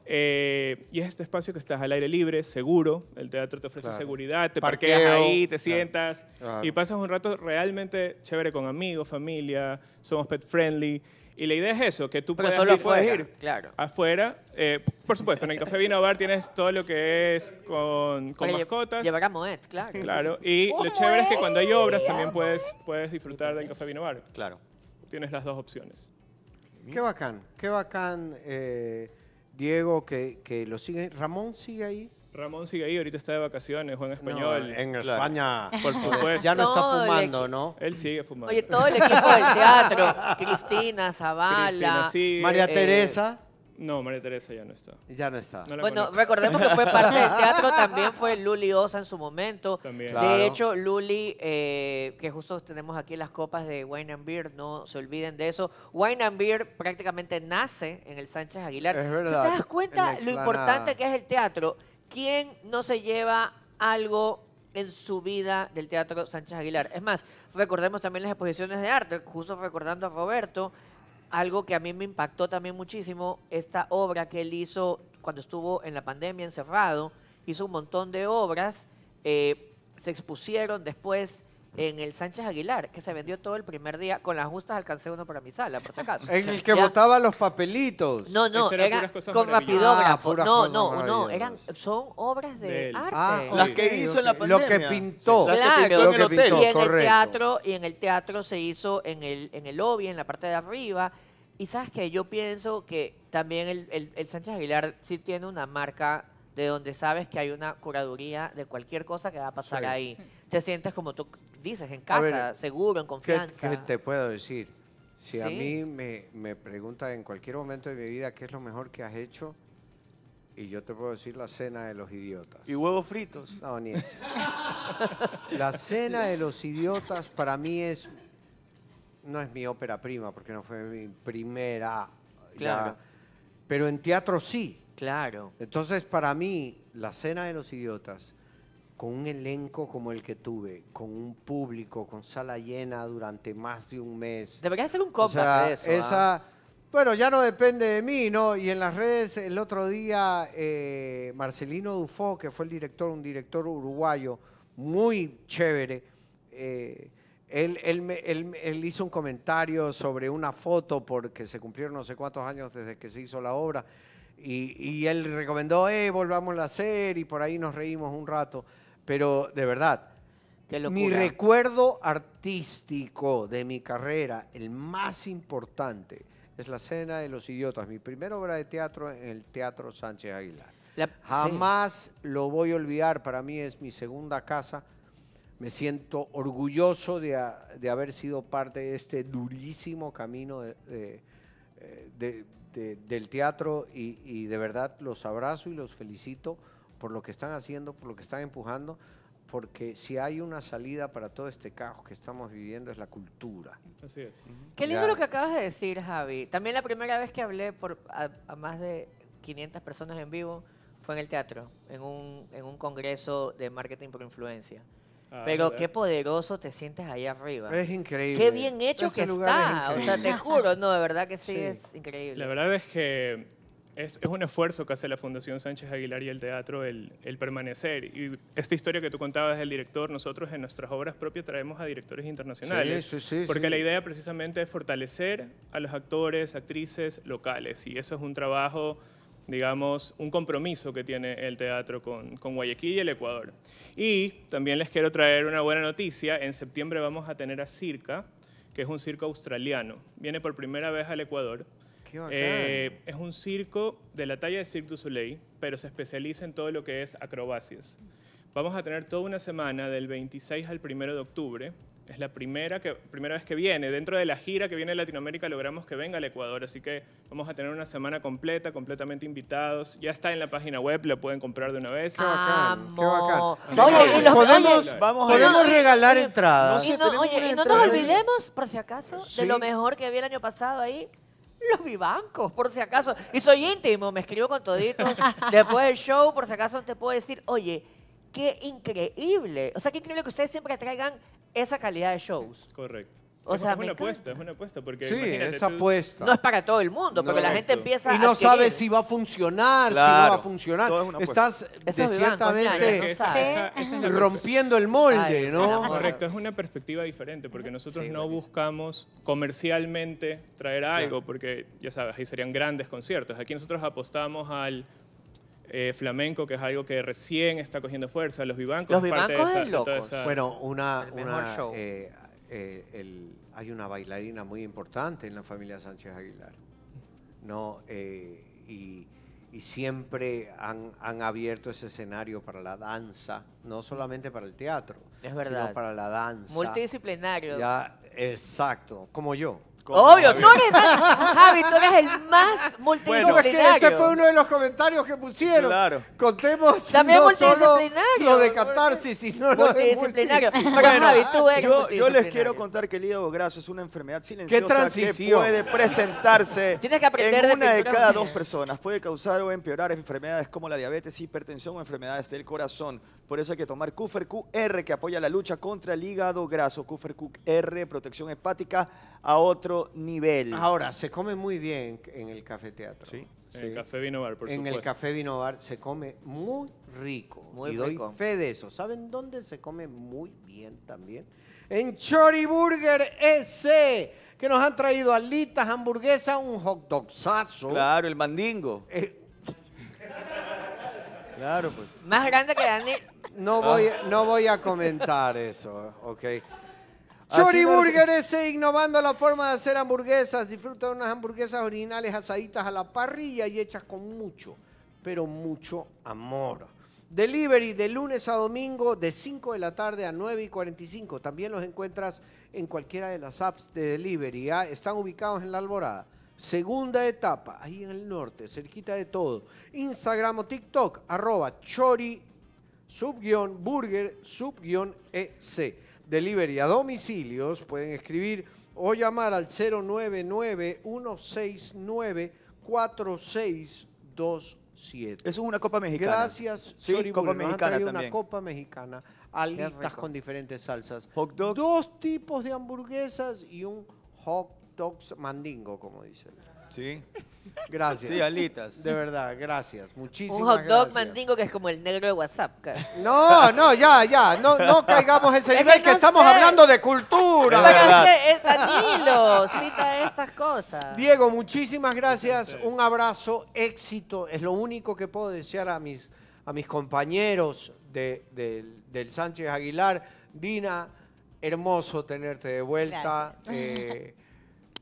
S1: Eh, y es este espacio que estás al aire libre, seguro, el teatro te ofrece seguridad, te parqueas ahí, te sientas y pasas un rato realmente chévere con amigos, familia, somos pet friendly. Y la idea es eso, que tú puedas, ir claro. afuera. Eh, por supuesto, en el Café Vino Bar tienes todo lo que es con, mascotas.
S6: Llevar a Moet, claro.
S3: Claro,
S1: y lo chévere es que cuando hay obras también puedes, puedes disfrutar del Café Vino Bar. Claro. Tienes las dos opciones.
S6: Qué bacán, qué bacán, eh,
S1: Diego, que, que lo sigue. ¿Ramón sigue ahí? Ramón sigue ahí, ahorita está de vacaciones, en Español. en España. Por eh, supuesto. Ya no está fumando, ¿no? Él sigue fumando. Oye, todo el equipo del teatro. (laughs) Cristina, Zavala. María eh, Teresa. No, María Teresa ya no está. Ya no está. bueno, recordemos que fue parte del (laughs) teatro, también
S3: fue Luli Osa en su momento. De hecho, Luli, eh, que justo tenemos aquí las copas de Wine and Beer, no se olviden de eso. Wine and Beer prácticamente nace en el Sánchez Aguilar. te das cuenta lo importante que es el teatro, ¿quién no se lleva algo en su vida del Teatro Sánchez Aguilar? Es más, recordemos también las exposiciones de arte, justo recordando a Roberto, algo que a mí me impactó también muchísimo, esta obra que él hizo cuando estuvo en la pandemia encerrado, hizo un montón de obras, eh, se expusieron después en el Sánchez Aguilar, que se vendió todo el primer día. Con las justas alcancé uno para mi sala, por si (laughs) acaso. En el que botaba
S6: los papelitos. No, no, eran con rapidógrafo. Ah, no, no, no, eran,
S3: son obras de, arte. Ah, ah, las que hizo en la pandemia. Lo que pintó. en el y en el teatro, y en el teatro se hizo en el, en el lobby, en la parte de arriba. Y sabes que yo pienso que también el, el, Sánchez Aguilar sí tiene una marca de donde sabes que hay una curaduría de cualquier cosa que va a pasar ahí. Te sientes como tú, dices, en casa, seguro, en confianza. ¿Qué,
S6: te puedo decir? Si a mí me, me preguntan en cualquier momento de mi vida qué es lo mejor que has hecho, y yo te puedo decir la cena de los idiotas. ¿Y huevos fritos? No, ni eso. (laughs) la cena de los idiotas para mí es. No es mi ópera prima, porque no fue mi primera. Claro. pero en teatro sí. Claro. Entonces, para mí, la cena de los idiotas con un elenco como el que tuve, con un público, con sala llena durante más de un mes. Deberías hacer un copia de eso. ¿ah? Esa, Bueno, ya no depende de mí, ¿no? Y en las redes el otro día eh, Marcelino Dufo, que fue el director, un director uruguayo muy chévere, eh, él, hizo un comentario sobre una foto porque se cumplieron no sé cuántos años desde que se hizo la obra y, y él recomendó, eh, volvámosla a hacer y por ahí nos reímos un rato pero de verdad, mi recuerdo artístico de mi carrera, el más importante, es La Cena de los Idiotas, mi primera obra de teatro en el Teatro Sánchez Aguilar. Jamás lo voy a olvidar, para mí es mi segunda casa. Me siento orgulloso de, haber sido parte de este durísimo camino eh, del teatro y de verdad los abrazo y los felicito por lo que están haciendo, por lo que están empujando, porque si hay una salida para todo este caos que estamos viviendo es la cultura.
S1: Así es. Qué lindo lo que
S3: acabas de decir, Javi. También la primera vez que hablé por, a, más de 500 personas en vivo fue en el teatro, en un, en un congreso de marketing por influencia. Ah, Pero qué poderoso te sientes ahí arriba. Es increíble. Qué bien hecho que está. o sea, te juro, no, de verdad que sí, es increíble. La
S1: verdad es que es, un esfuerzo que hace la Fundación Sánchez Aguilar y el teatro el, permanecer. Y esta historia que tú contabas del director, nosotros en nuestras obras propias traemos a directores internacionales. porque la idea precisamente es fortalecer a los actores, actrices locales. Y eso es un trabajo digamos, un compromiso que tiene el teatro con, Guayaquil y el Ecuador. Y también les quiero traer una buena noticia, en septiembre vamos a tener a Circa, que es un circo australiano, viene por primera vez al Ecuador, eh, es un circo de la talla de Cirque du Soleil, pero se especializa en todo lo que es acrobacias. Vamos a tener toda una semana del 26 al 1 de octubre. Es la primera, que, primera vez que viene. Dentro de la gira que viene de Latinoamérica logramos que venga al Ecuador, así que vamos a tener una semana completa, completamente invitados. Ya está en la página web, lo pueden comprar de una vez. Qué bacán, Vamos, podemos regalar entradas. no,
S3: nos olvidemos, por si acaso, de lo mejor que había el año pasado ahí, los vivancos, por si acaso. Y soy íntimo, me escribo con toditos. (laughs) Después del show, por si acaso, te puedo decir, oye, qué increíble. O sea, qué increíble que ustedes siempre traigan esa calidad de shows. Correcto es una apuesta,
S1: es una apuesta. Porque No es para todo el mundo, porque la
S3: gente empieza Y no sabe si
S6: va a funcionar, si no va a funcionar. Estás rompiendo el molde, ¿no? Correcto,
S1: es una perspectiva diferente, porque nosotros no buscamos comercialmente traer algo, porque ya sabes, ahí serían grandes conciertos. Aquí nosotros apostamos al eh, flamenco, que es algo que recién está cogiendo fuerza. Los vivancos, los vivancos parte de Bueno,
S6: una, eh, el, hay una bailarina muy importante en la familia Sánchez Aguilar, ¿no? Eh, y, siempre han, abierto ese escenario para la danza, no solamente para el teatro, sino para la danza. Multidisciplinario. Ya, exacto, como yo. Obvio, tú eres, el más (laughs) multidisciplinario. ese fue uno de los comentarios que pusieron. Claro. Contemos También multidisciplinario. lo de catarsis, sino lo de multidisciplinario.
S5: yo, les quiero contar que el hígado graso es una enfermedad silenciosa que puede presentarse (laughs) en una de, cada dos personas. Puede causar o empeorar enfermedades como la diabetes, hipertensión o enfermedades del corazón. Por eso hay que tomar Q R, que apoya la lucha contra el hígado graso. Q R, protección hepática a otro nivel.
S6: Ahora, se come muy bien en el café teatro. Sí. En el Café Vinobar. por supuesto. En el Café Vinobar se come muy rico. Muy y doy fe de eso. ¿Saben dónde se come muy bien también? En Choriburger Burger S, que nos han traído alitas, hamburguesas, un hot dogsazo.
S5: Claro, el mandingo. Eh. claro, pues.
S3: Más grande que Dani. No voy, ah. no voy a comentar
S6: eso, ¿ok?
S3: Chori Burger
S6: S, innovando la forma de hacer hamburguesas. Disfruta de unas hamburguesas originales asaditas a la parrilla y hechas con mucho, pero mucho amor. Delivery de lunes a domingo de 5 de la tarde a 9 y 45. También los encuentras en cualquiera de las apps de delivery. ¿ah? Están ubicados en la Alborada. Segunda etapa, ahí en el norte, cerquita de todo. Instagram o TikTok, arroba chori, burger, ec delivery a domicilios, pueden escribir o llamar al 099-169-4627.
S5: es una Copa Mexicana. Gracias, sí, Copa Mexicana también. una
S6: Copa Mexicana, alitas con diferentes salsas. Dos tipos de hamburguesas y un hot dogs mandingo, como dicen. Sí. (laughs)
S5: Gracias. Sí, alitas.
S6: De verdad, gracias. Muchísimas Un hot dog
S3: que es como el negro de WhatsApp.
S6: No, no, ya, ya. No, no (laughs) caigamos ese nivel que, estamos hablando de cultura. Pero es que
S3: cita estas cosas.
S6: Diego, muchísimas gracias. Un abrazo, éxito. Es lo único que puedo desear a mis, a mis compañeros de- del- Sánchez Aguilar. Dina, hermoso tenerte de vuelta. Eh,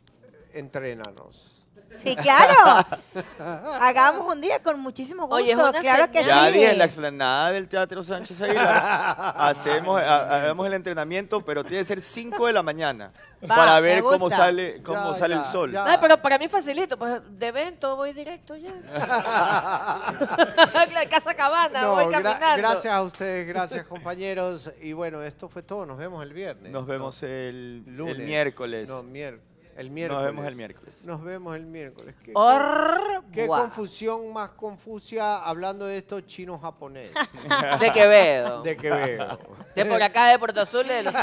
S5: (laughs) entrénanos.
S6: Sí, claro. (laughs)
S4: Hagamos un día con muchísimo gusto. Oye, claro que sí. en la
S5: explanada del Teatro Sánchez Aguilar (laughs) hacemos, el entrenamiento, pero tiene que ser 5 de la mañana para ver
S3: cómo sale, cómo
S6: sale
S5: el sol.
S3: pero para mí facilito, pues de evento voy directo ya.
S5: (laughs) casa cabana,
S6: voy caminando. gracias a ustedes, gracias compañeros. Y bueno, esto fue todo. Nos vemos el viernes. Nos vemos el, el Lunes. miércoles. No, miércoles miércoles. Nos vemos el miércoles. Nos vemos el miércoles. Qué, qué confusión más confusa hablando de esto chino-japonés. (laughs) de Quevedo. De Quevedo. De por acá, de Puerto Azul, de los (laughs)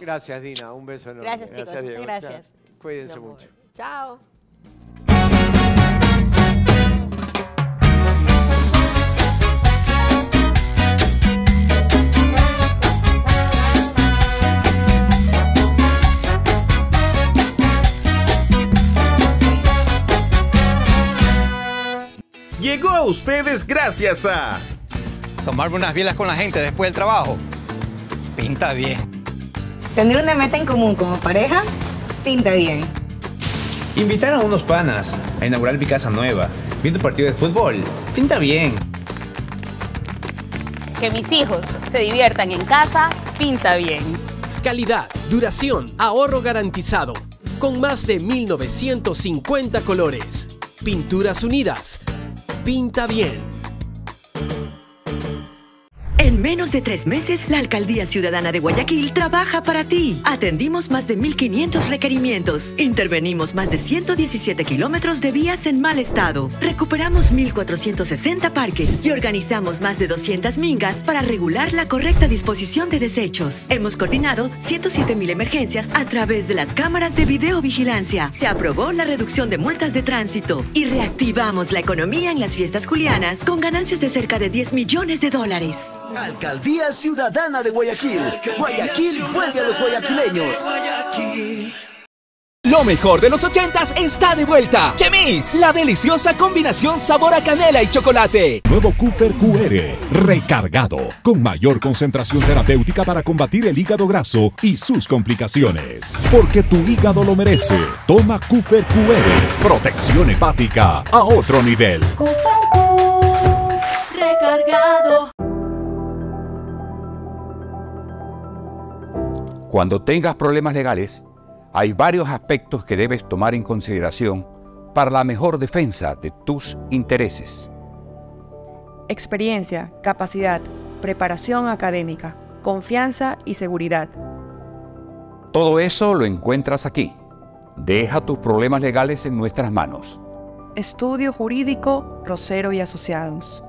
S6: Gracias, Dina. Un beso enorme. Gracias, chicos. Gracias. Cuídense mucho.
S3: Chao.
S2: llegó a ustedes gracias a... Tomarme unas bielas con la gente después del trabajo. Pinta bien. Tener una
S4: meta en común como pareja, pinta bien.
S5: Invitar a unos panas a inaugurar mi casa nueva, viendo partido de fútbol, pinta bien.
S4: Que mis hijos se diviertan en casa, pinta bien. Calidad, duración,
S6: ahorro garantizado. Con más de 1950 colores.
S7: Pinturas Unidas, pinta bien menos de tres meses, la Alcaldía Ciudadana de Guayaquil trabaja para ti. Atendimos más de 1.500 requerimientos. Intervenimos más de 117 kilómetros de vías en mal estado. Recuperamos 1.460 parques y organizamos más de 200 mingas para regular la correcta disposición de desechos. Hemos coordinado 107.000 emergencias a través de las cámaras de videovigilancia. Se aprobó la reducción de multas de tránsito y reactivamos la economía en las fiestas julianas con ganancias de cerca de 10 millones de dólares.
S2: Alcaldía Ciudadana de Guayaquil. Guayaquil vuelve a los guayaquileños. Lo mejor de los ochentas está de vuelta. Chemis, la deliciosa combinación sabor a canela y chocolate. Nuevo Kufer QR, recargado, con mayor concentración terapéutica para combatir el hígado graso y sus complicaciones. Porque tu hígado lo merece. Toma Kufer QR, protección hepática a otro nivel. Cufer
S7: Q, recargado.
S2: Cuando tengas problemas legales, hay varios aspectos que debes tomar en consideración para la mejor defensa de tus intereses.
S4: Experiencia, capacidad, preparación académica, confianza y seguridad.
S2: Todo eso lo encuentras aquí. Deja tus problemas legales en nuestras manos.
S4: Estudio Jurídico Rosero y Asociados.